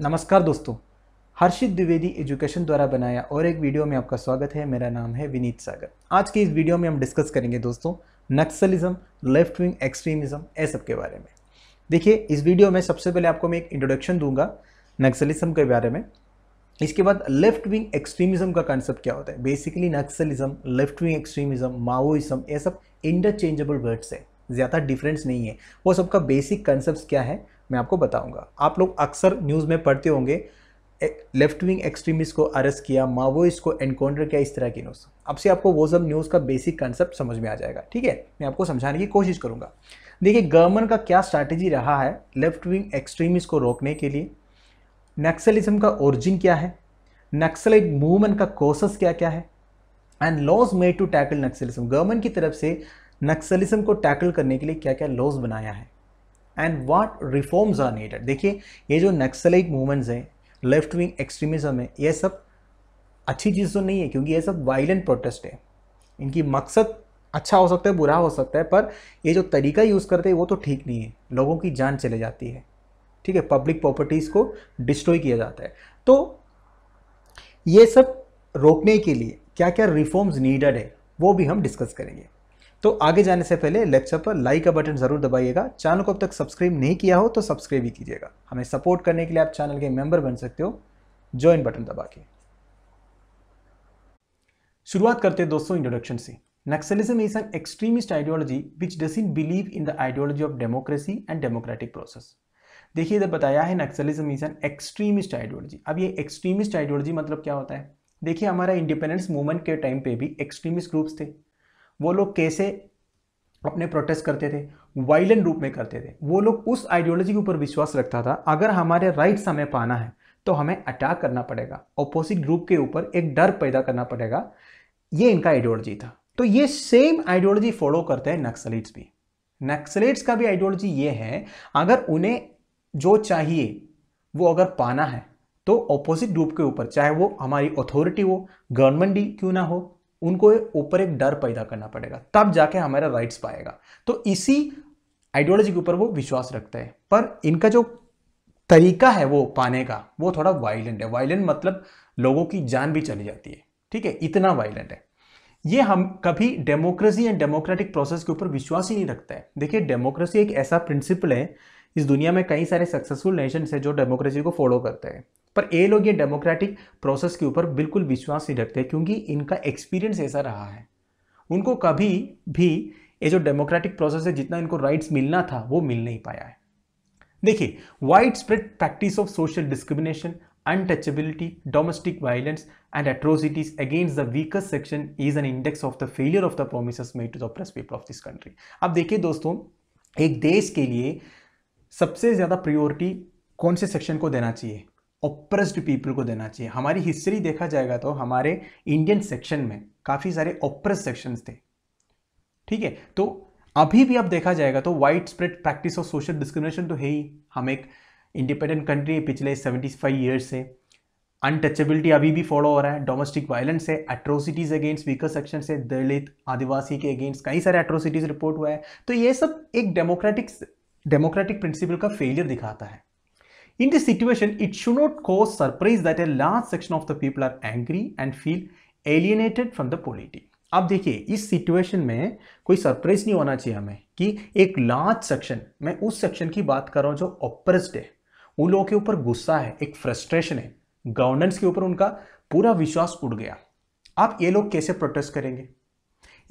नमस्कार दोस्तों हर्षित द्विवेदी एजुकेशन द्वारा बनाया और एक वीडियो में आपका स्वागत है मेरा नाम है विनीत सागर आज के इस वीडियो में हम डिस्कस करेंगे दोस्तों नक्सलिज्म लेफ्ट विंग एक्सट्रीमिज्म ये सब के बारे में देखिए इस वीडियो में सबसे पहले आपको मैं एक इंट्रोडक्शन दूंगा नक्सलिज्म के बारे में इसके बाद लेफ्ट विंग एक्सट्रीमिज्म का कॉन्सेप्ट क्या होता है basically Naxalism left wing extremism Maoism ये सब इंटरचेंजेबल वर्ड्स है ज़्यादा डिफरेंस नहीं है वो सबका बेसिक कॉन्सेप्ट क्या है मैं आपको बताऊंगा आप लोग अक्सर न्यूज़ में पढ़ते होंगे लेफ्ट विंग एक्सट्रीमिस्ट को अरेस्ट किया माओइस्ट को एनकाउंटर किया इस तरह की न्यूज़ अब से आपको वो सब न्यूज़ का बेसिक कंसेप्ट समझ में आ जाएगा ठीक है मैं आपको समझाने की कोशिश करूँगा देखिए गवर्नमेंट का क्या स्ट्रैटेजी रहा है लेफ्ट विंग एक्सट्रीमिस्ट को रोकने के लिए नक्सलिज्म का ओरिजिन क्या है नक्सलाइट मूवमेंट का कोर्सेस क्या क्या है and laws made to tackle Naxalism government की तरफ से नक्सलिज्म को टैकल करने के लिए क्या क्या लॉज बनाया है and what reforms are needed देखिए ये जो नक्सलाइट मूवमेंट्स हैं लेफ्ट विंग एक्सट्रीमिज़म है ये सब अच्छी चीज़ तो नहीं है क्योंकि ये सब वायलेंट प्रोटेस्ट है इनकी मकसद अच्छा हो सकता है बुरा हो सकता है पर ये जो तरीका यूज़ करते हैं वो तो ठीक नहीं है लोगों की जान चले जाती है ठीक है पब्लिक प्रॉपर्टीज़ को डिस्ट्रॉय किया जाता है तो ये सब रोकने के लिए क्या क्या रिफॉर्म्स नीडेड है वो भी हम डिस्कस करेंगे तो आगे जाने से पहले लेक्चर पर लाइक का बटन जरूर दबाइएगा चैनल को अब तक सब्सक्राइब नहीं किया हो तो सब्सक्राइब ही कीजिएगा हमें सपोर्ट करने के लिए आप चैनल के मेंबर बन सकते हो ज्वाइन बटन दबा के शुरुआत करते हैं दोस्तों इंट्रोडक्शन से Naxalism is an extremist ideology which in believe in the ideology of democracy and democratic process देखिए इधर बताया है Naxalism is an extremist ideology अब ये एक्सट्रीमिस्ट आइडियोलॉजी मतलब क्या होता है देखिए हमारा इंडिपेंडेंस मूवमेंट के टाइम पे भी एक्सट्रीमिस्ट ग्रुप्स थे वो लोग कैसे अपने प्रोटेस्ट करते थे वायलेंट रूप में करते थे वो लोग उस आइडियोलॉजी के ऊपर विश्वास रखता था अगर हमारे राइट्स हमें पाना है तो हमें अटैक करना पड़ेगा ऑपोजिट ग्रुप के ऊपर एक डर पैदा करना पड़ेगा ये इनका आइडियोलॉजी था तो ये सेम आइडियोलॉजी फॉलो करते हैं नक्सलिट्स भी नक्सलेट्स का भी आइडियोलॉजी ये है अगर उन्हें जो चाहिए वो अगर पाना है तो ऑपोजिट ग्रुप के ऊपर चाहे वो हमारी अथॉरिटी हो गवर्नमेंट ही क्यों ना हो उनको ऊपर एक डर पैदा करना पड़ेगा तब जाके हमारा राइट्स पाएगा तो इसी आइडियोलॉजी के ऊपर वो विश्वास रखते हैं पर इनका जो तरीका है वो पाने का वो थोड़ा वायलेंट है वायलेंट मतलब लोगों की जान भी चली जाती है ठीक है इतना वायलेंट है ये हम कभी डेमोक्रेसी एंड डेमोक्रेटिक प्रोसेस के ऊपर विश्वास ही नहीं रखते हैं देखिए डेमोक्रेसी एक ऐसा प्रिंसिपल है इस दुनिया में कई सारे सक्सेसफुल नेशंस हैं जो डेमोक्रेसी को फॉलो करते हैं पर ये लोग ये डेमोक्रेटिक प्रोसेस के ऊपर बिल्कुल विश्वास नहीं रखते क्योंकि इनका एक्सपीरियंस ऐसा रहा है उनको कभी भी ये जो डेमोक्रेटिक प्रोसेस है जितना इनको राइट्स मिलना था वो मिल नहीं पाया है देखिए wide spread practice of social discrimination untouchability domestic violence and atrocities against the weakest section is an index of the failure of the promise made to the press people of this country अब देखिए दोस्तों एक देश के लिए सबसे ज़्यादा priority कौन से सेक्शन को देना चाहिए ऑप्रेस्ड पीपल को देना चाहिए हमारी हिस्ट्री देखा जाएगा तो हमारे इंडियन सेक्शन में काफ़ी सारे ऑप्रेस सेक्शंस थे ठीक है तो अभी भी अब देखा जाएगा तो wide spread practice of social discrimination तो है ही हम एक इंडिपेंडेंट कंट्री है पिछले 75 ईयर्स से अनटचेबिलिटी अभी भी फॉलो हो रहा है डोमेस्टिक वायलेंस है एट्रोसिटीज़ अगेंस्ट वीकर सेक्शन से दलित आदिवासी के अगेंस्ट कई सारे एट्रोसिटीज़ रिपोर्ट हुआ है तो ये सब एक डेमोक्रेटिक डेमोक्रेटिक प्रिंसिपल का फेलियर दिखाता है In this situation, it should not cause surprise that a large section of the people are angry and feel alienated from the polity. आप देखिए इस सिचुएशन में कोई सरप्राइज नहीं होना चाहिए हमें कि एक लार्ज सेक्शन मैं उस सेक्शन की बात कर रहा हूँ जो ऑपरेस्ड है उन लोगों के ऊपर गुस्सा है एक फ्रस्ट्रेशन है गवर्नेंस के ऊपर उनका पूरा विश्वास उड़ गया आप ये लोग कैसे प्रोटेस्ट करेंगे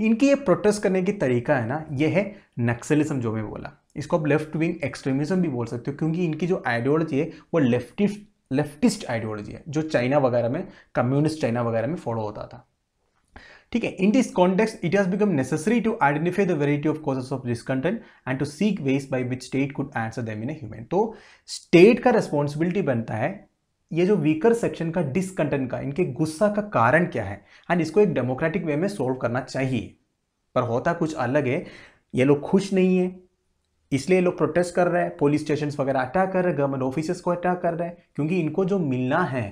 इनकी ये प्रोटेस्ट करने की तरीका है ना ये है नक्सलिज्म जो मैं बोला इसको आप लेफ्ट विंग एक्सट्रीमिज्म भी बोल सकते हो क्योंकि इनकी जो आइडियोलॉजी है वो लेफ्टिस्ट लेफ्टिस्ट आइडियोलॉजी है जो चाइना वगैरह में कम्युनिस्ट चाइना वगैरह में फॉलो होता था ठीक है in this context it has become necessary to identify the variety of causes of this and to seek ways by which state could answer them in human तो state का responsibility बनता है ये जो वीकर सेक्शन का discontent का इनके गुस्सा का कारण क्या है एंड हाँ, इसको एक डेमोक्रेटिक वे में सॉल्व करना चाहिए पर होता कुछ अलग है ये लोग खुश नहीं है इसलिए लोग प्रोटेस्ट कर रहे हैं पुलिस स्टेशन वगैरह अटैक कर रहे हैं गवर्नमेंट ऑफिस को अटैक कर रहे हैं क्योंकि इनको जो मिलना है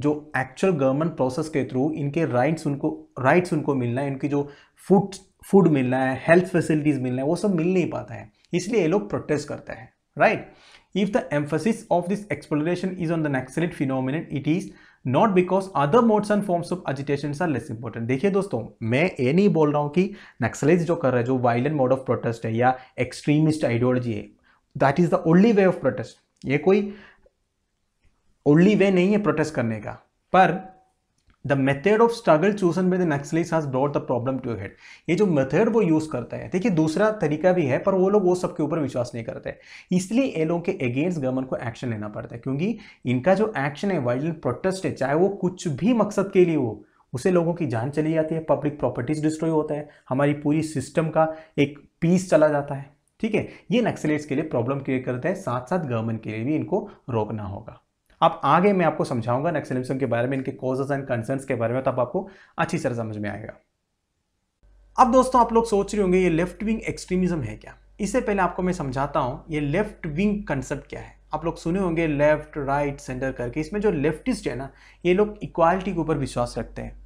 जो एक्चुअल गवर्नमेंट प्रोसेस के थ्रू इनके राइट्स उनको राइट्स उनको मिलना है इनकी जो फूड फूड मिलना है हेल्थ फैसिलिटीज़ मिलना है वो सब मिल नहीं पाता है इसलिए ये लोग प्रोटेस्ट करते हैं right If the emphasis of this exploration is on the Naxalite phenomenon, it is not because other modes and forms of agitation are less important देखिए दोस्तों मैं ये नहीं बोल रहा हूँ कि नक्सलाइज जो कर रहा है जो वायलेंट मोड ऑफ प्रोटेस्ट है या एक्सट्रीमिस्ट आइडियोलॉजी है that is the only way of protest ये कोई ओनली वे नहीं है प्रोटेस्ट करने का पर the method of struggle chosen by the Naxalites has brought the problem to head ये जो मेथड वो यूज़ करते हैं देखिए दूसरा तरीका भी है पर वो लोग वो सबके ऊपर विश्वास नहीं करते इसलिए ये लोगों के अगेंस्ट गवर्नमेंट को एक्शन लेना पड़ता है क्योंकि इनका जो एक्शन है वाइल्ड प्रोटेस्ट है चाहे वो कुछ भी मकसद के लिए हो उसे लोगों की जान चली जाती है पब्लिक प्रॉपर्टीज डिस्ट्रॉय होता है हमारी पूरी सिस्टम का एक पीस चला जाता है ठीक है ये नक्सलेट्स के लिए प्रॉब्लम क्रिएट करते हैं साथ साथ गवर्नमेंट के लिए भी इनको रोकना होगा अब आगे मैं आपको समझाऊंगा नक्सलिज्म के बारे में इनके कॉजेज एंड कंसर्न के बारे में तब तो आपको अच्छी तरह समझ में आएगा अब दोस्तों आप लोग सोच रहे होंगे ये लेफ्ट विंग एक्सट्रीमिज्म है क्या इससे पहले आपको मैं समझाता हूँ ये लेफ्ट विंग कंसेप्ट क्या है आप लोग सुने होंगे लेफ्ट राइट सेंटर करके इसमें जो लेफ्टिस्ट है ना ये लोग इक्वालिटी के ऊपर विश्वास रखते हैं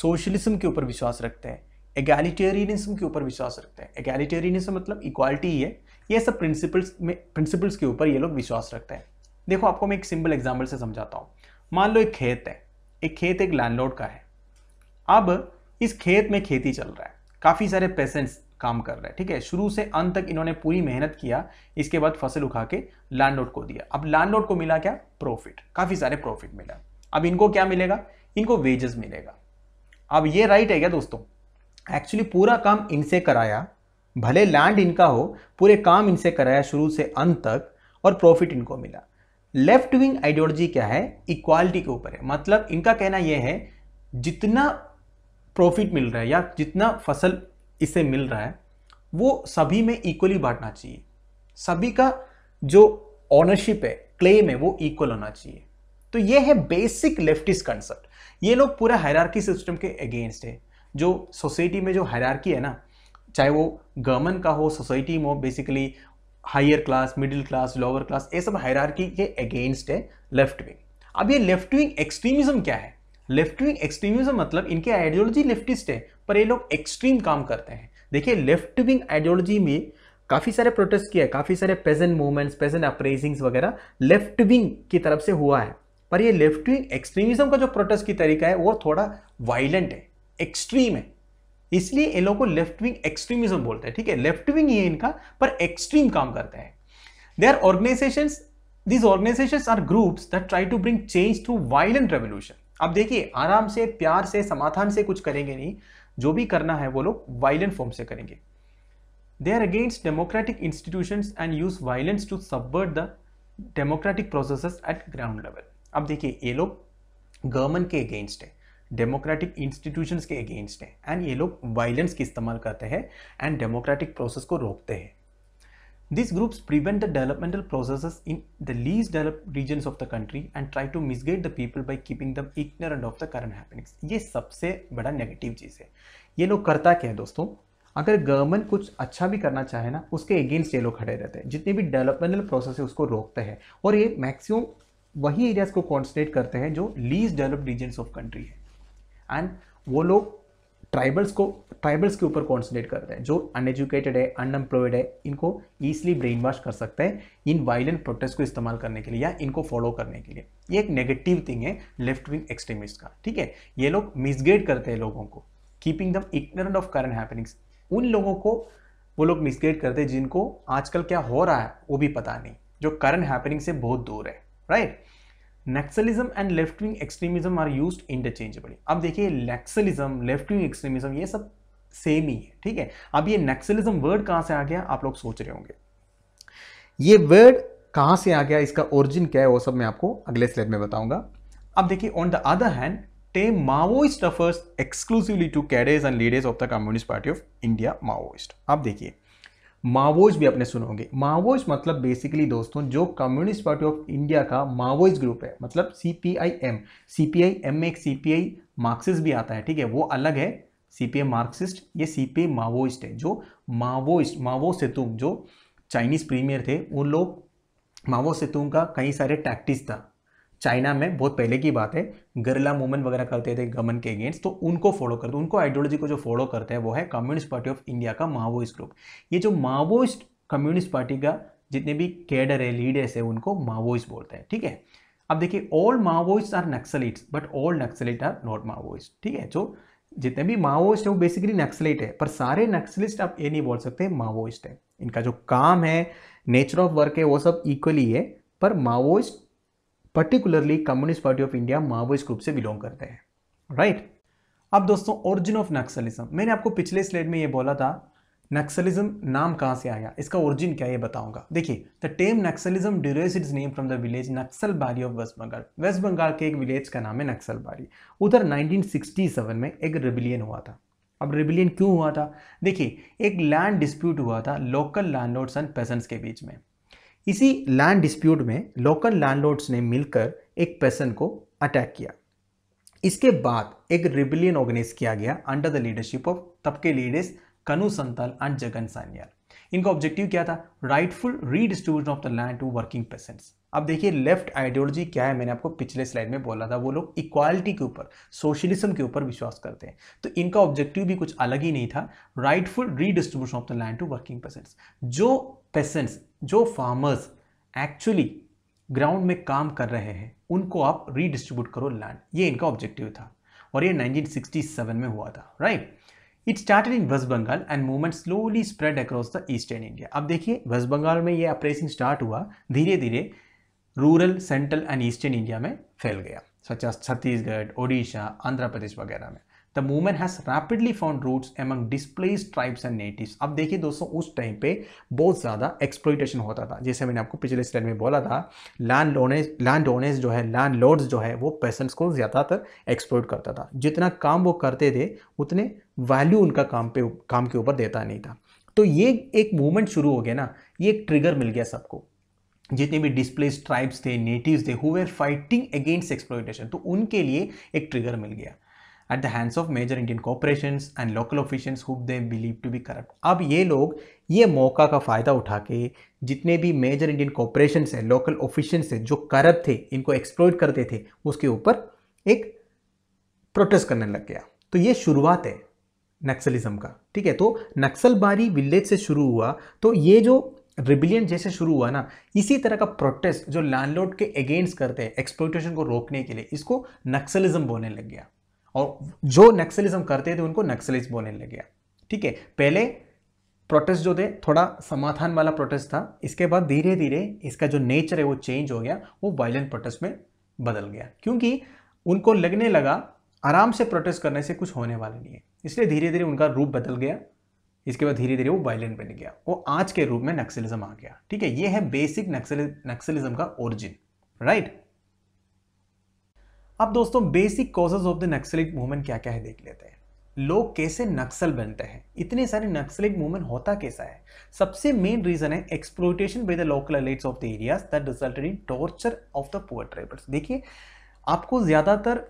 सोशलिज्म के ऊपर विश्वास रखते हैं एगैलिटेरियनिज्म के ऊपर विश्वास रखते हैं एगैलिटेरियनिज्म मतलब इक्वालिटी ही है ये सब प्रिंसिपल्स में प्रिंसिपल्स के ऊपर ये लोग विश्वास रखते हैं देखो आपको मैं एक सिंपल एग्जाम्पल से समझाता हूँ मान लो एक खेत है एक खेत एक लैंडलॉर्ड का है अब इस खेत में खेती चल रहा है काफ़ी सारे पेशेंट्स काम कर रहे हैं ठीक है शुरू से अंत तक इन्होंने पूरी मेहनत किया इसके बाद फसल उठा के लैंडलॉर्ड को दिया अब लैंडलॉर्ड को मिला क्या प्रॉफिट काफ़ी सारे प्रॉफिट मिला अब इनको क्या मिलेगा इनको वेजेस मिलेगा अब ये राइट है क्या दोस्तों एक्चुअली पूरा काम इनसे कराया भले लैंड इनका हो पूरे काम इनसे कराया शुरू से अंत तक और प्रॉफिट इनको मिला लेफ्ट विंग आइडियोलॉजी क्या है इक्वालिटी के ऊपर है मतलब इनका कहना यह है जितना प्रॉफिट मिल रहा है या जितना फसल इसे मिल रहा है वो सभी में इक्वली बांटना चाहिए सभी का जो ऑनरशिप है क्लेम है वो इक्वल होना चाहिए तो ये है बेसिक लेफ्टिस्ट कंसेप्ट ये लोग पूरा हैरारकी सिस्टम के अगेंस्ट है जो सोसाइटी में जो हैरारकी है ना चाहे वो गवर्नमेंट का हो सोसाइटी में हो basically higher class middle class lower class ये सब हायरार्की के अगेंस्ट है लेफ्ट विंग अब ये लेफ्ट विंग एक्सट्रीमिज्म क्या है लेफ्ट विंग एक्सट्रीमिज्म मतलब इनके आइडियोलॉजी लेफ्टिस्ट है पर ये लोग एक्सट्रीम काम करते हैं देखिए लेफ्ट विंग आइडियोलॉजी में काफ़ी सारे प्रोटेस्ट किया है काफ़ी सारे प्रेजेंट मूवमेंट्स प्रेजेंट अप्रेजिंग्स वगैरह लेफ्ट विंग की तरफ से हुआ है पर ये लेफ्ट विंग एक्सट्रीमिज्म का जो प्रोटेस्ट की तरीका है वो थोड़ा वायलेंट है एक्सट्रीम है इसलिए ये लोग को लेफ्ट विंग एक्सट्रीमिज्म बोलते हैं ठीक है लेफ्ट विंग ही है इनका पर एक्सट्रीम काम करते हैं they are organisation these organisation are groups that try to bring change through violent revolution अब देखिए आराम से प्यार से समाधान से कुछ करेंगे नहीं जो भी करना है वो लोग वायलेंट फॉर्म से करेंगे they are against democratic institution and use violence to subvert the democratic process at ground level अब देखिए ये लोग गवर्नमेंट के अगेंस्ट है डेमोक्रेटिक इंस्टीट्यूशन के अगेंस्ट हैं एंड ये लोग वायलेंस की इस्तेमाल करते हैं एंड डेमोक्रेटिक प्रोसेस को रोकते हैं groups prevent the developmental process in the least develop developed of the country and try to misguide the people by keeping keeping them and of the current happenings. ये सबसे बड़ा negative चीज़ है ये लोग करता क्या है दोस्तों अगर गवर्नमेंट कुछ अच्छा भी करना चाहे ना उसके अगेंस्ट ये लोग खड़े रहते हैं जितने भी डेवलपमेंटल प्रोसेस है उसको रोकते हैं और ये मैक्सिमम वही एरियाज को कॉन्सनट्रेट करते हैं जो least developed regions of country है एंड वो लोग ट्राइबल्स को ट्राइबल्स के ऊपर कर करते हैं जो अनएजुकेटेड है अनएम्प्लॉयड है इनको ईजिली ब्रेन वॉश कर सकते हैं इन वायलेंट प्रोटेस्ट को इस्तेमाल करने के लिए या इनको फॉलो करने के लिए ये एक नेगेटिव थिंग है लेफ्ट विंग एक्सट्रीमिस्ट का ठीक है ये लोग मिसगेड करते हैं लोगों को कीपिंग दम इग्नोरेंट ऑफ करंट हैपनिंग्स उन लोगों को वो लोग मिसगेड करते हैं जिनको आजकल क्या हो रहा है वो भी पता नहीं जो करंट हैपनिंग से बहुत दूर है right right? Naxalism and left wing extremism are use interchangeably अब देखिए नक्सलिज्म लेफ्ट विंग एक्सट्रीमिज्म ये सब सेम ही है ठीक है अब ये नेक्सलिज्म वर्ड कहां से आ गया आप लोग सोच रहे होंगे ये वर्ड कहां से आ गया इसका ओरिजिन क्या है वो सब मैं आपको अगले स्लाइड में बताऊंगा अब देखिए on the other hand term Maoist refers exclusively to cadres and leaders of the communist party of India Maoist अब देखिए माओज भी आपने सुनोगे होंगे माओज मतलब बेसिकली दोस्तों जो कम्युनिस्ट पार्टी ऑफ इंडिया का माओज ग्रुप है मतलब C P I M C P I M में एक सी पी आई मार्क्सिस्ट भी आता है ठीक है वो अलग है सी पी आई मार्क्सिस्ट ये सी पी आई माओइस्ट है जो माओइस्ट माओ सेतुंग जो चाइनीज प्रीमियर थे उन लोग माओ सेतुंग का कई सारे टैक्टिस था चाइना में बहुत पहले की बात है गरला मूवमेंट वगैरह करते थे गमन के अगेंस्ट तो उनको फॉलो करते उनको आइडियोलॉजी को जो फॉलो करते हैं वो है कम्युनिस्ट पार्टी ऑफ इंडिया का माओइस्ट ग्रुप ये जो माओइस्ट कम्युनिस्ट पार्टी का जितने भी कैडर है लीडर्स है उनको माओइस्ट बोलते हैं ठीक है अब देखिए all Maoist are Naxalites but all Naxalite are not Maoist ठीक है जो जितने भी माओइस्ट है वो बेसिकली नक्सलिट है पर सारे नक्सलिस्ट आप ये नहीं बोल सकते माओइस्ट है इनका जो काम है नेचर ऑफ वर्क है वो सब इक्वली है पर Maoist particularly communist party of India Maoist group से बिलोंग करते हैं राइट अब दोस्तों ओरिजिन ऑफ नक्सलिज्म मैंने आपको पिछले स्लेड में ये बोला था नक्सलिज्म नाम कहाँ से आया इसका ओरिजिन क्या है बताऊंगा देखिए the term Naxalism derives its name from the village Naxalbari of West Bengal West Bengal के एक विलेज का नाम है नक्सल बारी उधर 1967 में एक रिबिलियन हुआ था अब रिबिलियन क्यों हुआ था देखिए एक लैंड डिस्प्यूट हुआ था लोकल लैंड एंड पेजेंट्स के बीच में इसी लैंड डिस्प्यूट में लोकल लैंडलॉर्ड्स ने मिलकर एक पर्सन को अटैक किया इसके बाद एक रिबिलियन ऑर्गेनाइज किया गया अंडर द लीडरशिप ऑफ तब के लीडर्स कनु संताल एंड जगन सान्याल इनका ऑब्जेक्टिव क्या था rightful redistribution of the land to working person अब देखिए लेफ्ट आइडियोलॉजी क्या है मैंने आपको पिछले स्लाइड में बोला था वो लोग इक्वालिटी के ऊपर सोशलिज्म के ऊपर विश्वास करते हैं तो इनका ऑब्जेक्टिव भी कुछ अलग ही नहीं था rightful redistribution of the land to working person जो पेसेंट्स जो फार्मर्स एक्चुअली ग्राउंड में काम कर रहे हैं उनको आप रीडिस्ट्रीब्यूट करो लैंड ये इनका ऑब्जेक्टिव था और ये 1967 में हुआ था right it started in West Bengal and movement slowly spread across the eastern India अब देखिए वेस्ट बंगाल में ये अप्रेसिंग स्टार्ट हुआ धीरे धीरे rural central and eastern India में फैल गया सच छत्तीसगढ़ ओडिशा आंध्र प्रदेश वगैरह में the movement has rapidly found roots among displace tribes and native अब देखिए दोस्तों उस टाइम पे बहुत ज़्यादा एक्सप्लोइटेशन होता था जैसे मैंने आपको पिछले स्लाइड में बोला था लैंड लोनेस लैंड ओनेस जो है लैंड लॉर्ड्स जो है वो पेशेंट्स को ज़्यादातर एक्सप्लोइट करता था जितना काम वो करते थे उतने वैल्यू उनका काम पे काम के ऊपर देता नहीं था तो ये एक मूवमेंट शुरू हो गया ना ये एक ट्रिगर मिल गया सबको जितने भी डिस्प्लेस ट्राइब्स थे नेटिव्स थे हुए फाइटिंग अगेंस्ट एक्सप्लोइटेशन तो उनके लिए एक ट्रिगर मिल गया at the hands of major Indian corporation and local officials who they believe to be corrupt अब ये लोग ये मौका का फ़ायदा उठा के जितने भी मेजर इंडियन कॉरपोरेशंस है लोकल ऑफिशियंस है जो करप्ट थे इनको एक्सप्लोइ करते थे उसके ऊपर एक प्रोटेस्ट करने लग गया तो ये शुरुआत है नक्सलिज्म का ठीक है तो नक्सलबारी विलेज से शुरू हुआ तो ये जो रिबिलियन जैसे शुरू हुआ ना इसी तरह का प्रोटेस्ट जो लैंडलॉर्ड के अगेंस्ट करते हैं एक्सप्लोटेशन को रोकने के लिए इसको नक्सलिज्म बोलने लग गया और जो नक्सलिज्म करते थे उनको नक्सलिस्ट बोलने लग गया ठीक है पहले प्रोटेस्ट जो थे थोड़ा समाधान वाला प्रोटेस्ट था इसके बाद धीरे धीरे इसका जो नेचर है वो चेंज हो गया वो वायलेंट प्रोटेस्ट में बदल गया क्योंकि उनको लगने लगा आराम से प्रोटेस्ट करने से कुछ होने वाला नहीं है इसलिए धीरे धीरे उनका रूप बदल गया इसके बाद धीरे धीरे वो वायलेंट बन गया वो आज के रूप में नक्सलिज्म आ गया ठीक है ये है बेसिक नक्सलिज्म का ओरिजिन राइट अब दोस्तों basic causes of the Naxalite movement क्या क्या है देख लेते हैं लोग कैसे नक्सल बनते हैं इतने सारे नक्सलिक मूवमेंट होता कैसा है सबसे मेन रीजन है exploitation by the local elites of the areas that resulted in torture of the poor tribals देखिए आपको ज़्यादातर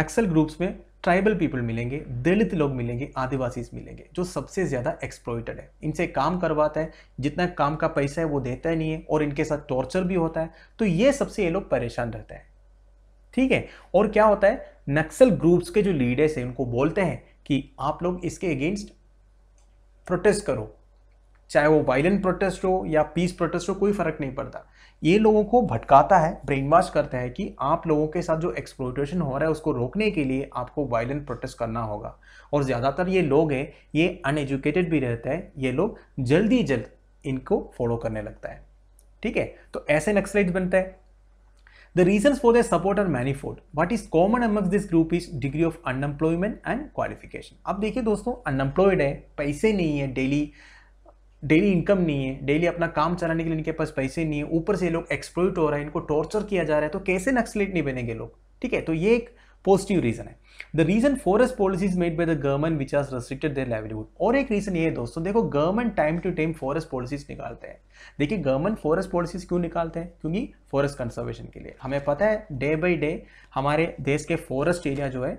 नक्सल ग्रुप्स में ट्राइबल पीपल मिलेंगे दलित लोग मिलेंगे आदिवासी मिलेंगे जो सबसे ज़्यादा एक्सप्लोइटेड है इनसे काम करवाता है जितना काम का पैसा है वो देता है नहीं है और इनके साथ टॉर्चर भी होता है तो ये सबसे ये लोग परेशान रहते हैं ठीक है और क्या होता है नक्सल ग्रुप्स के जो लीडर्स हैं उनको बोलते हैं कि आप लोग इसके अगेंस्ट प्रोटेस्ट करो चाहे वो वायलेंट प्रोटेस्ट हो या पीस प्रोटेस्ट हो कोई फर्क नहीं पड़ता ये लोगों को भटकाता है ब्रेन वॉश करता है कि आप लोगों के साथ जो एक्सप्लोटेशन हो रहा है उसको रोकने के लिए आपको वायलेंट प्रोटेस्ट करना होगा और ज़्यादातर ये लोग हैं ये अनएजुकेटेड भी रहते हैं ये लोग जल्दी जल्द इनको फॉलो करने लगता है ठीक है तो ऐसे नक्सलाइज बनते हैं The reasons for their support are manifold. What is common amongst this group is degree of unemployment and qualification. अब देखिए दोस्तों अनएम्प्लॉयड है पैसे नहीं है डेली डेली इनकम नहीं है डेली अपना काम चलाने के लिए इनके पास पैसे नहीं है ऊपर से लोग एक्सप्लोइट हो रहे हैं इनको टॉर्चर किया जा रहा है तो कैसे नक्सलेट नहीं बनेंगे लोग ठीक है तो ये एक पॉजिटिव रीज़न है the reason forest policies made by the government which आज रेस्ट्रिक्टेड देयर लाइवलीहुड और एक रीजन ये है दोस्तों देखो government time to time forest policies निकालते हैं देखिए गवर्नमेंट फॉरेस्ट पॉलिसीज क्यों निकालते हैं क्योंकि फॉरेस्ट कंजर्वेशन के लिए हमें पता है डे बाई डे हमारे देश के फॉरेस्ट एरिया जो है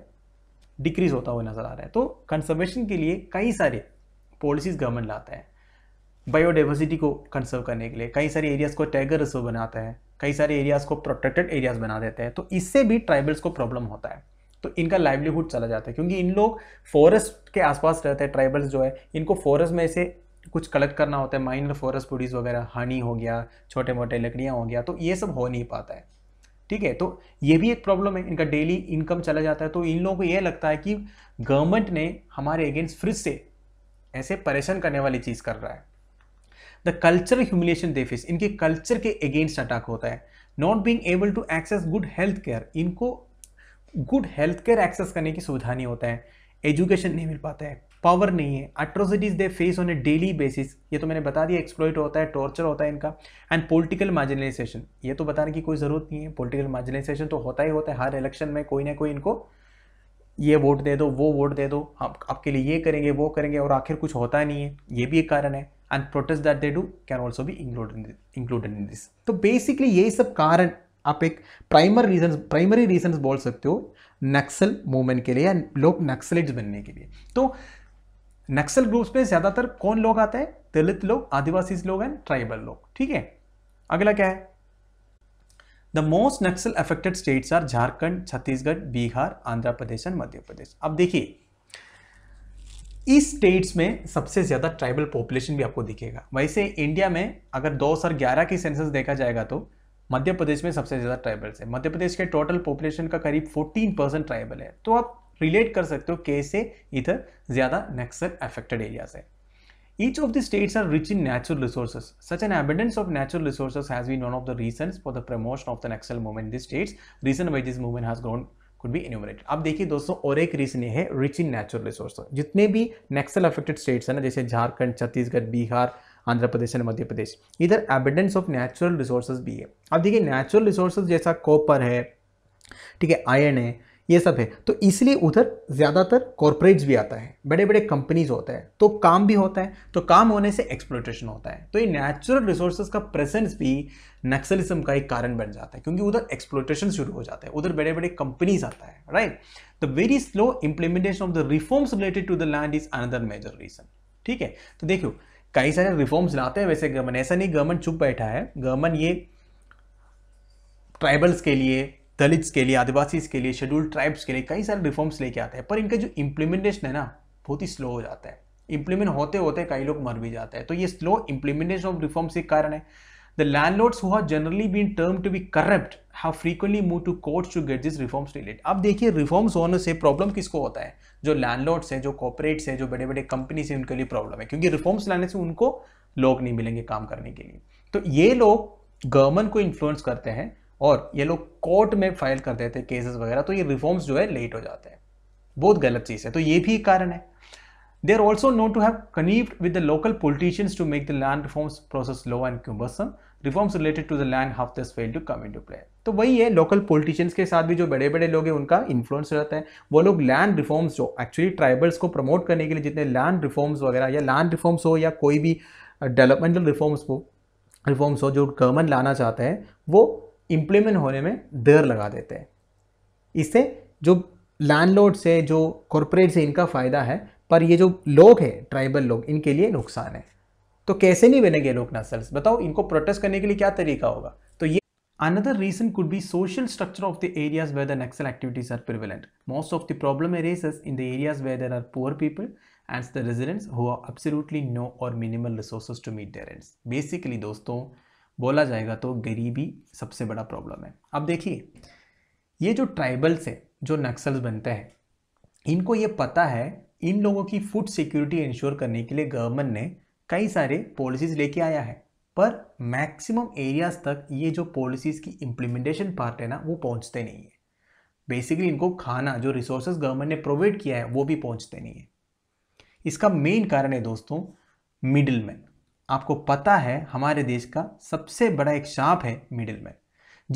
डिक्रीज होता हुआ नजर आ रहा है तो कंजर्वेशन के लिए कई सारे पॉलिसीज गवर्नमेंट लाता है बायोडाइवर्सिटी को कंजर्व करने के लिए कई सारे एरियाज़ को टाइगर रिजर्व बनाता है कई सारे एरियाज़ को प्रोटेक्टेड एरियाज़ बना देते हैं तो इससे भी ट्राइबल्स को प्रॉब्लम होता है तो इनका लाइवलीहुड चला जाता है क्योंकि इन लोग फॉरेस्ट के आसपास रहते हैं ट्राइबल्स जो है इनको फॉरेस्ट में से कुछ कलेक्ट करना होता है माइनर फॉरेस्ट फूडीज वगैरह हनी हो गया छोटे मोटे लकड़ियाँ हो गया तो ये सब हो नहीं पाता है ठीक है तो ये भी एक प्रॉब्लम है इनका डेली इनकम चला जाता है तो इन लोगों को ये लगता है कि गवर्नमेंट ने हमारे अगेंस्ट फ्रिज से ऐसे परेशान करने वाली चीज़ कर रहा है the culture humiliation they face इनके कल्चर के अगेंस्ट अटैक होता है not being able to access good health care इनको गुड हेल्थ केयर एक्सेस करने की सुविधा नहीं होता है एजुकेशन नहीं मिल पाता है पावर नहीं है atrocities they face on a daily basis ये तो मैंने बता दिया एक्सप्लोइट होता है टॉर्चर होता है इनका एंड पॉलिटिकल मार्जिनलाइजेशन ये तो बताने की कोई ज़रूरत नहीं है पॉलिटिकल मार्जिनलाइजेशन तो होता ही होता है हर इलेक्शन में कोई ना कोई इनको ये वोट दे दो वो वोट दे दो आप, आपके लिए ये करेंगे वो करेंगे और आखिर कुछ होता नहीं है ये भी एक कारण है and protest that they do can also भी इंक्लूडेड इन दिस तो बेसिकली यही सब कारण आप एक प्राइमर रीजन प्राइमरी रीजन बोल सकते हो नक्सल मूवमेंट के लिए या लोग नक्सलिस्ट बनने के लिए तो नक्सल ग्रुप्स में ज़्यादातर कौन लोग आते हैं दलित लोग आदिवासी लोग एंड ट्राइबल लोग ठीक है अगला क्या है the most Naxal affected states are Jharkhand Chhattisgarh Bihar Andhra Pradesh and Madhya Pradesh अब देखिए इस स्टेट्स में सबसे ज़्यादा ट्राइबल पॉपुलेशन भी आपको दिखेगा वैसे इंडिया में अगर 2011 की सेंसस देखा जाएगा तो मध्य प्रदेश में सबसे ज्यादा ट्राइबल्स है मध्य प्रदेश के टोटल पॉपुलेशन का करीब 14 परसेंट ट्राइबल है तो आप रिलेट कर सकते हो कैसे इधर ज्यादा नक्सल अफेक्टेड एरियाज है each of the states are rich in natural resources such an abundance of natural resources has been one of the reason for the promotion of the Naxal movement this states region wise this movement has grown could be enumerate अब देखिए दोस्तों और एक reason ये है rich in natural resource जितने भी Naxal affected states हैं ना जैसे झारखंड छत्तीसगढ़ बिहार आंध्र प्रदेश एंड मध्य प्रदेश इधर एबिडेंस ऑफ नेचुरल रिसोर्सेज भी है अब देखिए नेचुरल रिसोर्सेज जैसा कॉपर है ठीक है आयन है ये सब है तो इसलिए उधर ज़्यादातर कॉरपोरेट्स भी आता है बड़े बड़े कंपनीज होता है तो काम भी होता है तो काम होने से एक्सप्लोटेशन होता है तो ये नेचुरल रिसोर्सेज का प्रेजेंस भी नक्सलिज्म का एक कारण बन जाता है क्योंकि उधर एक्सप्लोटेशन शुरू हो जाता है उधर बड़े बड़े कंपनीज आता है right the very slow implementation of the reforms related to the land is another major reason ठीक है तो देखियो कई सारे रिफॉर्म्स लाते हैं वैसे गवर्नमेंट ऐसा नहीं गवर्नमेंट चुप बैठा है गवर्नमेंट ये ट्राइबल्स के लिए दलित्स के लिए आदिवासी के लिए शेड्यूल्ड ट्राइब्स के लिए कई सारे रिफॉर्म्स लेके आते हैं पर इनका जो इम्प्लीमेंटेशन है ना बहुत ही स्लो हो जाता है इम्प्लीमेंट होते होते कई लोग मर भी जाते हैं तो ये स्लो इम्प्लीमेंटेशन ऑफ रिफॉर्म्स एक कारण है The landlords who have generally been termed to be corrupt have frequently moved to courts to get these reforms delayed. अब देखिए reforms होने से problem किसको होता है जो landlords हैं जो corporates हैं जो बड़े बड़े companies हैं उनके लिए problem है क्योंकि reforms लाने से उनको लोग नहीं मिलेंगे काम करने के लिए तो ये लोग government को influence करते हैं और ये लोग कोर्ट में फाइल कर देते हैं केसेस वगैरह तो ये रिफॉर्म्स जो है लेट हो जाते हैं बहुत गलत चीज़ है तो ये भी एक कारण है They are also known to have connived with the local politicians to make the land reforms process slow and cumbersome. Reforms related to the land have this fail to come into play तो वही है local politicians के साथ भी जो बड़े बड़े लोग हैं उनका इन्फ्लुएंस रहता है वो लोग लैंड रिफॉर्म्स जो एक्चुअली ट्राइबल्स को प्रमोट करने के लिए जितने लैंड रिफॉर्म्स वगैरह या लैंड रिफॉर्म्स हो या कोई भी डेवलपमेंटल रिफॉर्म्स हो रिफॉर्म्स हो जो गवर्नमेंट लाना चाहते हैं वो इम्प्लीमेंट होने में देर लगा देते हैं इससे जो लोड से जो कॉरपोरेट से इनका फ़ायदा है पर ये जो लोग हैं ट्राइबल लोग इनके लिए नुकसान है तो कैसे नहीं बनेंगे लोग नस्ल्स बताओ इनको प्रोटेस्ट करने के लिए क्या तरीका होगा तो ये another reason could be social structure of the areas whether Naxal activities are prevalent most of the problem arises in the areas whether are poor people and the residents who are absolutely no or minimal resources to meet their ends basically दोस्तों बोला जाएगा तो गरीबी सबसे बड़ा problem है अब देखिए ये जो ट्राइबल्स हैं जो नक्सल्स बनते हैं इनको ये पता है इन लोगों की फूड सिक्योरिटी इंश्योर करने के लिए गवर्नमेंट ने कई सारे पॉलिसीज़ लेके आया है पर मैक्सिमम एरियाज तक ये जो पॉलिसीज़ की इम्प्लीमेंटेशन पार्ट है ना वो पहुंचते नहीं है बेसिकली इनको खाना जो रिसोर्सेज गवर्नमेंट ने प्रोवाइड किया है वो भी पहुंचते नहीं है इसका मेन कारण है दोस्तों मिडिल मैन आपको पता है हमारे देश का सबसे बड़ा एक शाप है मिडिल मैन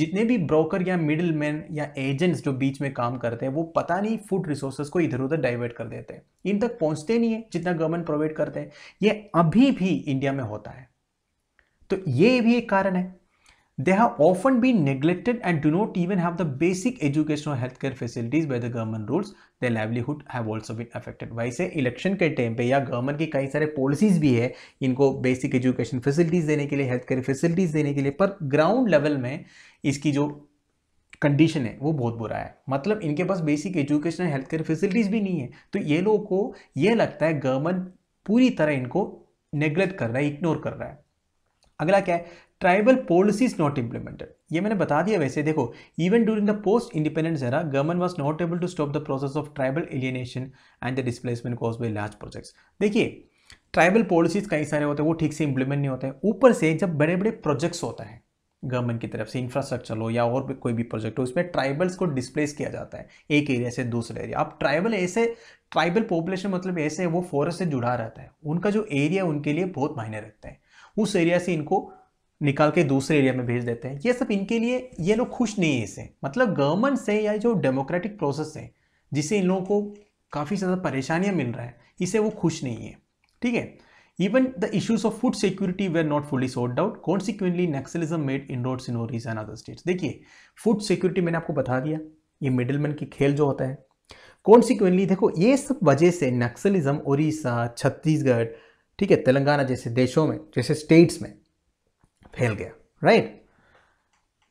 जितने भी ब्रोकर या मिडिल मैन या एजेंट्स जो बीच में काम करते हैं वो पता नहीं फूड रिसोर्सेज को इधर उधर डाइवर्ट कर देते हैं इन तक पहुंचते नहीं है जितना गवर्नमेंट प्रोवाइड करते हैं ये अभी भी इंडिया में होता है तो ये भी एक कारण है they have often been neglected and do not even have the basic educational healthcare facilities by the government rules their livelihood have also been affected वैसे इलेक्शन के टाइम पे या गवर्नमेंट की कई सारे पॉलिसीज भी है इनको बेसिक एजुकेशन फैसिलिटीज़ देने के लिए health care facilities dene ke liye par ground level mein iski jo condition है वो बहुत बुरा है मतलब इनके पास basic education health care facilities भी नहीं है तो ये लोगों को ये लगता है गवर्नमेंट पूरी तरह इनको नेग्लेक्ट कर रहा है इग्नोर कर रहा है अगला क्या है tribal policy is not implemented ये मैंने बता दिया वैसे देखो even during the post independence era government was not able to stop the process of tribal alienation and the displacement cause by large projects देखिए ट्राइबल पॉलिसीज कई सारे होते हैं वो ठीक से इंप्लीमेंट नहीं होते हैं ऊपर से जब बड़े बड़े प्रोजेक्ट्स होता है गवर्नमेंट की तरफ से इंफ्रास्ट्रक्चर हो या और कोई भी प्रोजेक्ट हो उसमें ट्राइबल्स को डिस्प्लेस किया जाता है एक एरिया से दूसरे एरिया अब ट्राइबल ऐसे ट्राइबल पॉपुलेशन मतलब ऐसे वो फॉरेस्ट से जुड़ा रहता है उनका जो एरिया उनके लिए बहुत मायने रखता है उस एरिया से इनको निकाल के दूसरे एरिया में भेज देते हैं ये सब इनके लिए ये लोग खुश नहीं है इसे मतलब गवर्नमेंट से या जो डेमोक्रेटिक प्रोसेस है जिससे इन लोगों को काफ़ी ज़्यादा परेशानियाँ मिल रहा है इसे वो खुश नहीं है ठीक है Even the issues of food security were not fully sorted out. Consequently, made made inroads in Orissa and other states. देखिए फूड सिक्योरिटी मैंने आपको बता दिया ये मिडिलमैन की खेल जो होता है कॉन्सिक्वेंटली देखो ये सब वजह से नक्सलिज्म ओरिसा छत्तीसगढ़ ठीक है तेलंगाना जैसे देशों में जैसे स्टेट्स में फैल गया राइट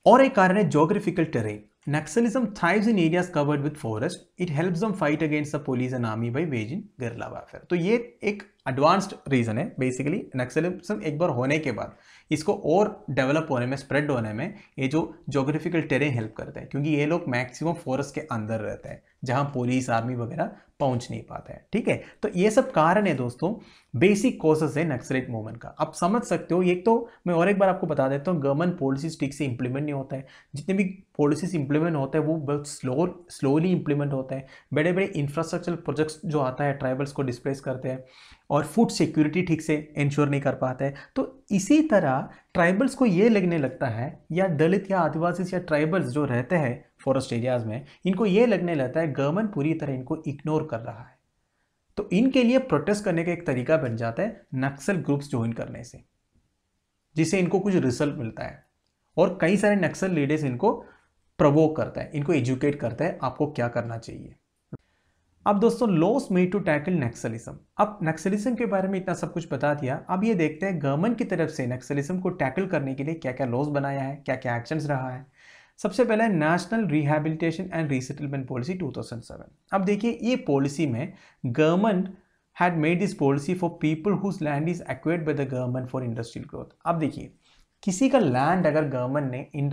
और एक कारण है geographical terrain Naxalism thrives in areas covered with forest it helps them fight against the police and army by ways in guerrilla तो ये एक एडवांस्ड रीजन है बेसिकली नक्सलिज्म एक बार होने के बाद इसको और डेवलप होने में स्प्रेड होने में ये जो जोग्राफिकल टेरेन हेल्प करते हैं क्योंकि ये लोग मैक्सिमम फॉरेस्ट के अंदर रहते हैं जहां पुलिस आर्मी वगैरह पहुंच नहीं पाता है ठीक है तो ये सब कारण है दोस्तों बेसिक कॉसेस है नक्सलेट मूवमेंट का आप समझ सकते हो एक तो मैं और एक बार आपको बता देता हूँ गवर्नमेंट पॉलिसीज ठीक से इंप्लीमेंट नहीं होता है जितने भी पॉलिसीज इंप्लीमेंट होता है वो बहुत स्लो स्लोली इंप्लीमेंट होता है बड़े बड़े इंफ्रास्ट्रक्चर प्रोजेक्ट्स जो आता है ट्राइबल्स को डिस्प्लेस करते हैं और फूड सिक्योरिटी ठीक से इंश्योर नहीं कर पाते तो इसी तरह ट्राइबल्स को ये लगने लगता है या दलित या आदिवासी या ट्राइबल्स जो रहते हैं फॉरेस्ट एरियाज़ में इनको ये लगने लगता है गवर्नमेंट पूरी तरह इनको इग्नोर कर रहा है तो इनके लिए प्रोटेस्ट करने का एक तरीका बन जाता है नक्सल ग्रुप्स ज्वाइन करने से जिससे इनको कुछ रिजल्ट मिलता है और कई सारे नक्सल लीडर्स इनको प्रवोक करता है इनको एजुकेट करता है आपको क्या करना चाहिए अब दोस्तों laws made to tackle Naxalism अब नक्सलिज्म के बारे में इतना सब कुछ बता दिया अब ये देखते हैं गवर्नमेंट की तरफ से नक्सलिज्म को टैकल करने के लिए क्या क्या लॉस बनाया है क्या क्या एक्शंस रहा है सबसे पहले national rehabilitation and resettlement policy 2007 अब देखिए ये पॉलिसी में government had made this policy for people whose land is acquired by the government for industrial growth अब देखिए किसी का लैंड अगर गवर्नमेंट ने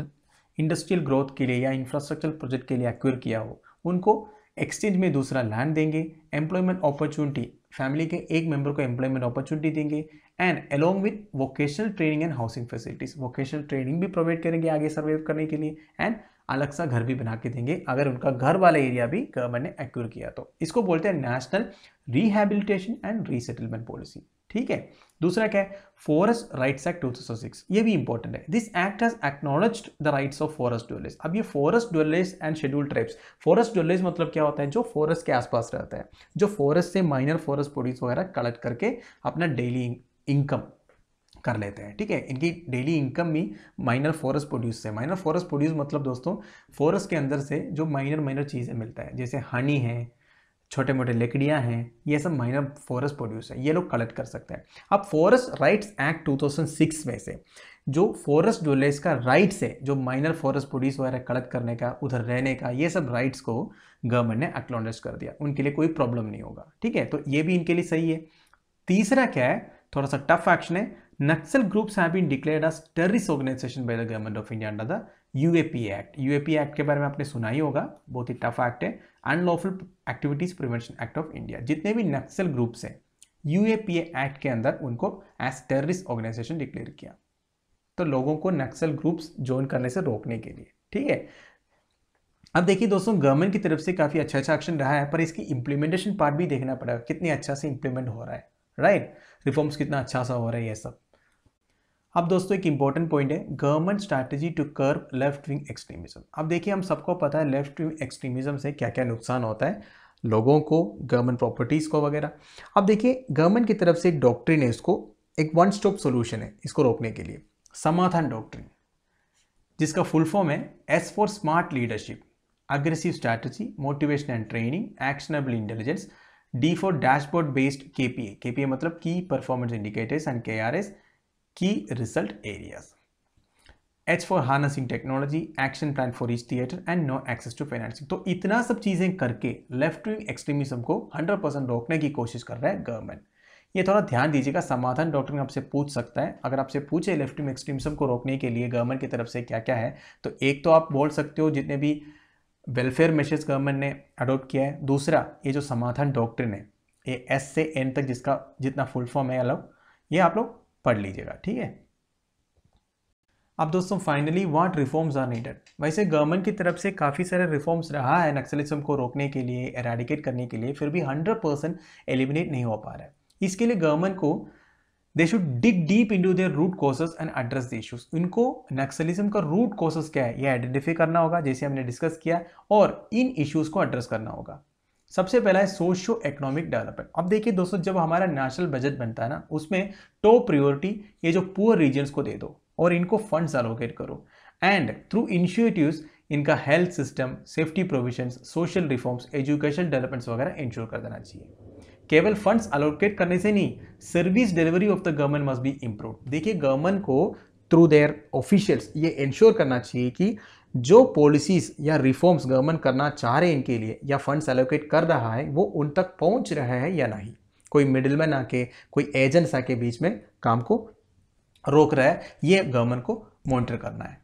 इंडस्ट्रियल ग्रोथ के लिए या इंफ्रास्ट्रक्चर प्रोजेक्ट के लिए एक्वेयर किया हो उनको एक्सचेंज में दूसरा लैंड देंगे एम्प्लॉयमेंट अपॉर्चुनिटी फैमिली के एक मेंबर को एम्प्लॉयमेंट अपॉर्चुनिटी देंगे and along with vocational training and housing facilities vocational training भी प्रोवाइड करेंगे आगे सर्वाइव करने के लिए एंड अलग सा घर भी बना के देंगे अगर उनका घर वाला एरिया भी गवर्नमेंट ने एक्योर किया तो इसको बोलते हैं national rehabilitation and resettlement policy ठीक है दूसरा क्या है फॉरेस्ट राइट्स एक्ट 2006 ये भी इंपॉर्टेंट है this act has acknowledge the rights of forest dwellers अब ये forest dwellers and schedule tribes forest dwellers मतलब क्या होता है जो फॉरेस्ट के आसपास रहता है जो फॉरेस्ट से माइनर फॉरेस्ट प्रोड्यूस वगैरह कलेक्ट करके अपना डेली इनकम कर लेते हैं ठीक है इनकी डेली इनकम भी माइनर फॉरेस्ट प्रोड्यूस से माइनर फॉरेस्ट प्रोड्यूस मतलब दोस्तों फॉरेस्ट के अंदर से जो माइनर माइनर चीज़ें मिलता है जैसे हनी है छोटे मोटे लकड़ियाँ हैं ये सब माइनर फॉरेस्ट प्रोड्यूस है ये लोग कलेक्ट कर सकते हैं अब फॉरेस्ट राइट्स एक्ट 2006 में से जो फॉरेस्ट जो का राइट्स है जो माइनर फॉरेस्ट प्रोड्यूस वगैरह कलेक्ट करने का उधर रहने का ये सब राइट्स को गवर्नमेंट ने एक्नॉलेज कर दिया उनके लिए कोई प्रॉब्लम नहीं होगा ठीक है तो ये भी इनके लिए सही है तीसरा क्या है थोड़ा सा टफ एक्शन है Naxal groups have been declared as terrorist organization by the government of India under the UAP act UAP act के बारे में आपने सुना ही होगा बहुत ही टफ एक्ट है unlawful activities prevention act of India जितने भी नक्सल ग्रुप्स हैं यूएपीए एक्ट के अंदर उनको एज टेररिस्ट ऑर्गेनाइजेशन डिक्लेयर किया तो लोगों को नक्सल ग्रुप्स ज्वाइन करने से रोकने के लिए ठीक है अब देखिए दोस्तों गवर्नमेंट की तरफ से काफ़ी अच्छा अच्छा एक्शन रहा है पर इसकी इम्प्लीमेंटेशन पार्ट भी देखना पड़ेगा कितने अच्छा से इम्प्लीमेंट हो रहा है राइट right? रिफॉर्म्स कितना अच्छा सा हो रहा है ये सब अब दोस्तों एक इंपॉर्टेंट पॉइंट है government strategy to curb left wing extremism अब देखिए हम सबको पता है लेफ्ट विंग एक्सट्रीमिज्म से क्या क्या नुकसान होता है लोगों को गवर्नमेंट प्रॉपर्टीज़ को वगैरह अब देखिए गवर्नमेंट की तरफ से एक डॉक्ट्रिन है इसको एक वन स्टॉप सोल्यूशन है इसको रोकने के लिए समाधान डॉक्ट्रिन जिसका फुल फॉर्म है S for smart leadership aggressive strategy motivation and training actionable intelligence D for dashboard based K P A मतलब key performance indicators and K R S key result areas. H for harnessing technology action plan for each theatre and no access to financing तो इतना सब चीज़ें करके left wing extremism को 100 percent रोकने की कोशिश कर रहा है गवर्नमेंट ये थोड़ा ध्यान दीजिएगा समाधान डॉक्टर आपसे पूछ सकता है अगर आपसे पूछे लेफ्ट विंग एक्सट्रीमिज्म को रोकने के लिए गवर्नमेंट की तरफ से क्या क्या है तो एक तो आप बोल सकते हो जितने भी वेलफेयर मेशर्स गवर्नमेंट ने अडोप्ट किया है दूसरा ये जो समाधान डॉक्टर ने ये एस से एन तक जिसका जितना फुल फॉर्म है अलग ये आप लोग पढ़ लीजिएगा ठीक है अब दोस्तों finally what reforms are needed वैसे गवर्नमेंट की तरफ से काफ़ी सारे रिफॉर्म्स रहा है नक्सलिज्म को रोकने के लिए एराडिकेट करने के लिए फिर भी 100 परसेंट एलिमिनेट नहीं हो पा रहा है इसके लिए गवर्नमेंट को they should dig deep into their root causes and address the issues इनको नक्सलिज्म का रूट कॉसेज क्या है ये आइडेंटिफाई करना होगा जैसे हमने डिस्कस किया और इन इश्यूज़ को एड्रेस करना होगा सबसे पहला है सोशो इकोनॉमिक डेवलपमेंट अब देखिए दोस्तों जब हमारा नेशनल बजट बनता है ना उसमें टॉप प्रायोरिटी ये जो पुअर रीजन्स को दे दो और इनको फंड्स अलोकेट करो एंड थ्रू इनिशिएटिव्स इनका health system safety provisions social reforms education developments वगैरह इंश्योर कर देना चाहिए केवल फंड्स अलोकेट करने से नहीं service delivery of the government must be improve देखिए गवर्नमेंट को थ्रू देयर ऑफिशियल्स ये इंश्योर करना चाहिए कि जो पॉलिसीज़ या रिफॉर्म्स गवर्नमेंट करना चाह रहे हैं इनके लिए या फंड्स एलोकेट कर रहा है वो उन तक पहुंच रहे हैं या नहीं कोई मिडिलमैन आके कोई एजेंट्स आके बीच में काम को रोक रहा है ये गवर्नमेंट को मॉनिटर करना है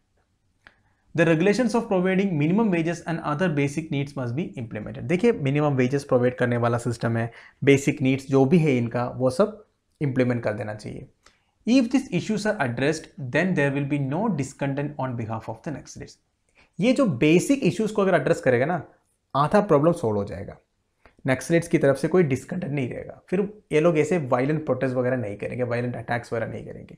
the regulation of providing minimum wages and other basic needs must be implemented देखिए मिनिमम वेजेस प्रोवाइड करने वाला सिस्टम है बेसिक नीड्स जो भी है इनका वो सब इम्प्लीमेंट कर देना चाहिए if this issues are addressed then there will be no discontent on behalf of the next race. ये जो बेसिक इश्यूज को अगर एड्रेस करेगा ना आधा प्रॉब्लम सोल्व हो जाएगा नक्सलेट्स की तरफ से कोई डिस्कंटेंट नहीं रहेगा फिर ये लोग ऐसे वायलेंट प्रोटेस्ट वगैरह नहीं करेंगे वायलेंट अटैक्स वगैरह नहीं करेंगे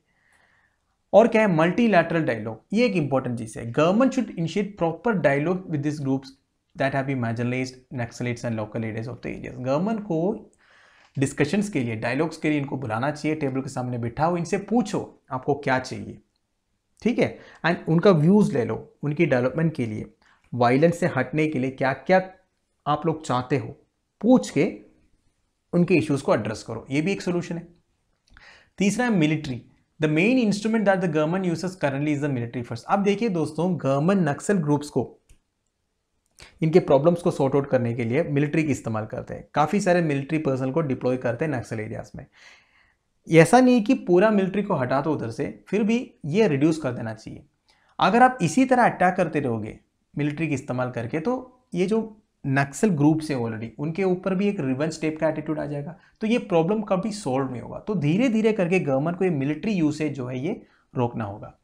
और क्या है मल्टीलैटरल डायलॉग ये एक इंपॉर्टेंट चीज़ है government should initiate proper dialogue with this groups that have be marginalise naxalites and local leaders of the areas government को डिस्कशंस के लिए डायलॉग्स के लिए इनको बुलाना चाहिए टेबल के सामने बिठाओ इनसे पूछो आपको क्या चाहिए ठीक है एंड उनका व्यूज़ ले लो उनकी डेवलपमेंट के लिए वायलेंस से हटने के लिए क्या क्या आप लोग चाहते हो पूछ के उनके इश्यूज़ को एड्रेस करो ये भी एक सोल्यूशन है तीसरा है military the main instrument that the government uses currently is the military force अब देखिए दोस्तों गवर्नमेंट नक्सल ग्रुप्स को इनके प्रॉब्लम्स को सॉर्ट आउट करने के लिए मिलिट्री की इस्तेमाल करते हैं काफ़ी सारे मिलिट्री पर्सनल को डिप्लॉय करते हैं नक्सल एरियाज में ऐसा नहीं कि पूरा मिलिट्री को हटा दो उधर से फिर भी ये रिड्यूस कर देना चाहिए अगर आप इसी तरह अटैक करते रहोगे मिलिट्री का इस्तेमाल करके तो ये जो नक्सल ग्रुप्स हैं ऑलरेडी उनके ऊपर भी एक रिवेंज टेप का एटीट्यूड आ जाएगा तो ये प्रॉब्लम कभी सॉल्व नहीं होगा तो धीरे धीरे करके गवर्नमेंट को ये मिलिट्री यूसेज जो है ये रोकना होगा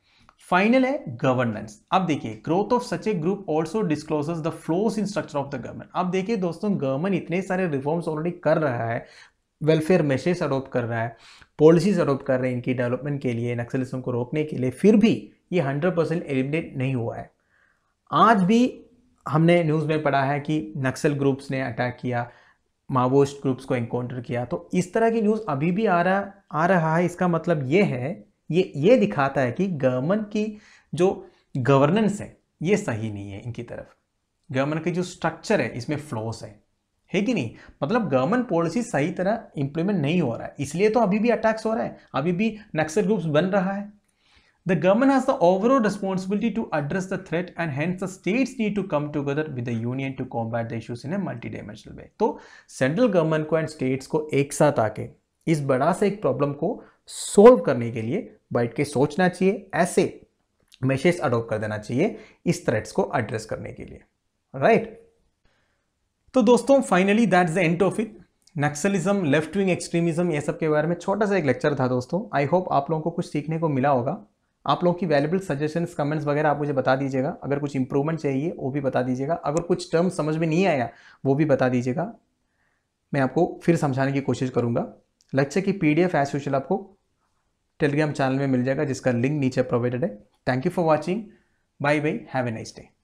फाइनल है गवर्नेंस अब देखिए growth of such a group also disclose the flaws in structure of the government अब देखिए दोस्तों गवर्नमेंट इतने सारे रिफॉर्म्स ऑलरेडी कर रहा है वेलफेयर मेशेस अडोप्ट कर रहा है पॉलिसीज अडोप्ट कर रहे हैं इनकी डेवलपमेंट के लिए नक्सलिज्म को रोकने के लिए फिर भी ये हंड्रेड परसेंट एलिमिनेट नहीं हुआ है आज भी हमने न्यूज़ में पढ़ा है कि नक्सल ग्रुप्स ने अटैक किया माओस्ट ग्रुप्स को इनकाउंटर किया तो इस तरह की न्यूज़ अभी भी आ रहा आ रहा है इसका मतलब ये है ये ये दिखाता है कि गवर्नमेंट की जो गवर्नेंस है ये सही नहीं है इनकी तरफ गवर्नमेंट की जो स्ट्रक्चर है इसमें फ्लॉस है है कि नहीं मतलब गवर्नमेंट पॉलिसी सही तरह इंप्लीमेंट नहीं हो रहा है इसलिए तो अभी भी अटैक्स हो रहा है अभी भी नक्सल ग्रुप्स बन रहा है the government has the overall responsibility to address the threat and and the states need to come together with the union to combat the issues in a multi dimensional way तो central government को and states को एक साथ आके इस बड़ा से एक प्रॉब्लम को सोल्व करने के लिए बैठ के सोचना चाहिए ऐसे मैसेज अडोप्ट कर देना चाहिए इस थ्रेट्स को एड्रेस करने के लिए राइट right? तो दोस्तों finally that is the end of it naxalism left wing extremism ये सब के बारे में छोटा सा एक लेक्चर था दोस्तों आई होप आप लोगों को कुछ सीखने को मिला होगा आप लोगों की वैल्यूबल सजेशंस कमेंट्स वगैरह आप मुझे बता दीजिएगा अगर कुछ इंप्रूवमेंट चाहिए वो भी बता दीजिएगा अगर कुछ टर्म समझ में नहीं आया वो भी बता दीजिएगा मैं आपको फिर समझाने की कोशिश करूंगा लेक्चर की पी डी एफ एज आपको टेलीग्राम चैनल में मिल जाएगा जिसका लिंक नीचे प्रोवाइडेड है thank you for watching bye bye have a nice day